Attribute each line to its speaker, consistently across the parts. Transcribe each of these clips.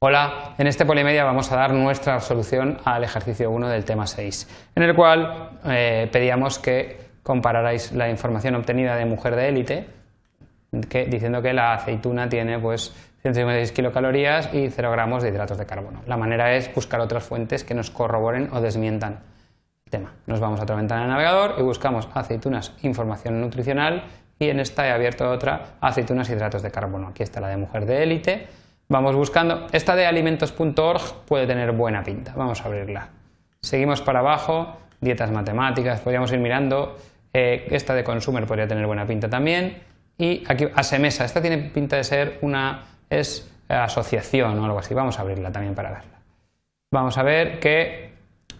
Speaker 1: Hola, en este Polimedia vamos a dar nuestra solución al ejercicio 1 del tema 6, en el cual eh, pedíamos que compararais la información obtenida de mujer de élite, diciendo que la aceituna tiene pues 156 kilocalorías y 0 gramos de hidratos de carbono. La manera es buscar otras fuentes que nos corroboren o desmientan el tema. Nos vamos a otra ventana del navegador y buscamos aceitunas, información nutricional y en esta he abierto otra aceitunas, hidratos de carbono. Aquí está la de mujer de élite Vamos buscando. Esta de alimentos.org puede tener buena pinta. Vamos a abrirla. Seguimos para abajo. Dietas matemáticas. Podríamos ir mirando. Eh, esta de consumer podría tener buena pinta también. Y aquí, Asemesa. Esta tiene pinta de ser una. Es eh, asociación o algo así. Vamos a abrirla también para verla. Vamos a ver que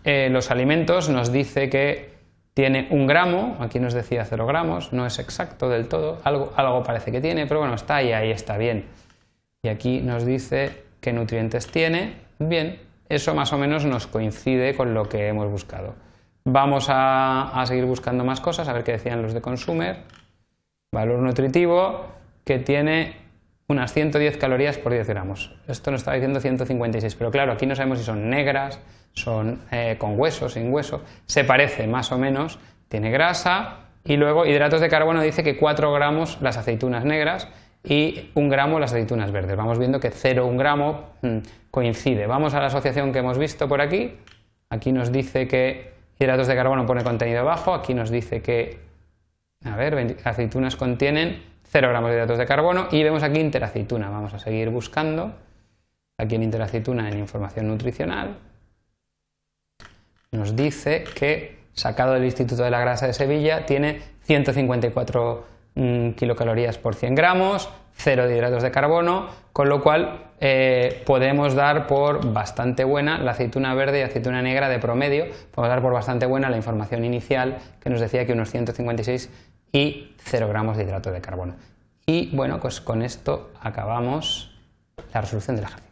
Speaker 1: eh, los alimentos nos dice que tiene un gramo, aquí nos decía cero gramos, no es exacto del todo, algo, algo parece que tiene, pero bueno, está ahí, ahí está bien y aquí nos dice qué nutrientes tiene. Bien, eso más o menos nos coincide con lo que hemos buscado. Vamos a, seguir buscando más cosas, a ver qué decían los de Consumer. Valor nutritivo que tiene unas 110 calorías por 10 gramos. Esto nos está diciendo 156, pero claro, aquí no sabemos si son negras, son eh, con hueso, sin hueso. Se parece más o menos, tiene grasa y luego hidratos de carbono dice que 4 gramos las aceitunas negras y un gramo las aceitunas verdes. Vamos viendo que 0, un gramo mm, coincide. Vamos a la asociación que hemos visto por aquí. Aquí nos dice que hidratos de carbono pone contenido bajo, aquí nos dice que, a ver, aceitunas contienen 0 gramos de hidratos de carbono y vemos aquí interaceituna, Vamos a seguir buscando. Aquí en interacituna, en información nutricional, nos dice que sacado del Instituto de la Grasa de Sevilla tiene 154 Mm, kilocalorías por 100 gramos, cero de hidratos de carbono, con lo cual eh, podemos dar por bastante buena la aceituna verde y aceituna negra de promedio, podemos dar por bastante buena la información inicial que nos decía que unos 156 y 0 gramos de hidrato de carbono. Y bueno, pues con esto acabamos la resolución la ejercicio.